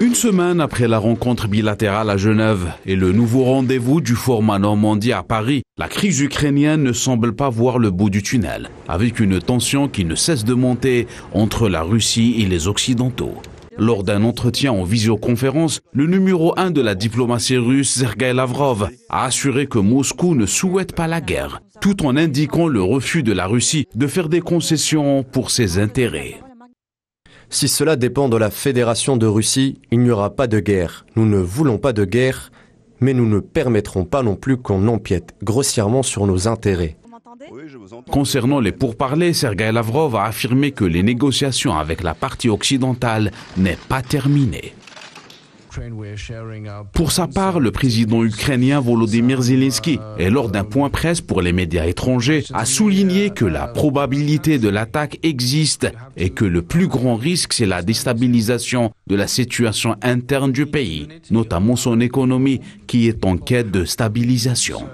Une semaine après la rencontre bilatérale à Genève et le nouveau rendez-vous du format Normandie à Paris, la crise ukrainienne ne semble pas voir le bout du tunnel, avec une tension qui ne cesse de monter entre la Russie et les Occidentaux. Lors d'un entretien en visioconférence, le numéro 1 de la diplomatie russe, Sergei Lavrov, a assuré que Moscou ne souhaite pas la guerre, tout en indiquant le refus de la Russie de faire des concessions pour ses intérêts. Si cela dépend de la Fédération de Russie, il n'y aura pas de guerre. Nous ne voulons pas de guerre, mais nous ne permettrons pas non plus qu'on empiète grossièrement sur nos intérêts. Concernant les pourparlers, Sergei Lavrov a affirmé que les négociations avec la partie occidentale n'est pas terminée. Pour sa part, le président ukrainien Volodymyr Zelensky uh, est lors d'un point presse pour les médias étrangers a souligné uh, que la uh, probabilité de l'attaque existe et que le plus grand risque c'est la déstabilisation de la situation interne du pays, notamment son économie qui est en quête de stabilisation.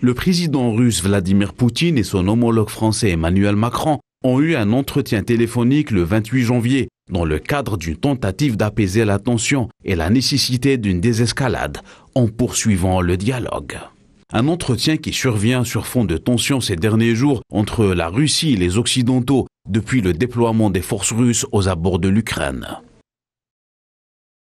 Le président russe Vladimir Poutine et son homologue français Emmanuel Macron ont eu un entretien téléphonique le 28 janvier dans le cadre d'une tentative d'apaiser la tension et la nécessité d'une désescalade en poursuivant le dialogue. Un entretien qui survient sur fond de tension ces derniers jours entre la Russie et les Occidentaux depuis le déploiement des forces russes aux abords de l'Ukraine.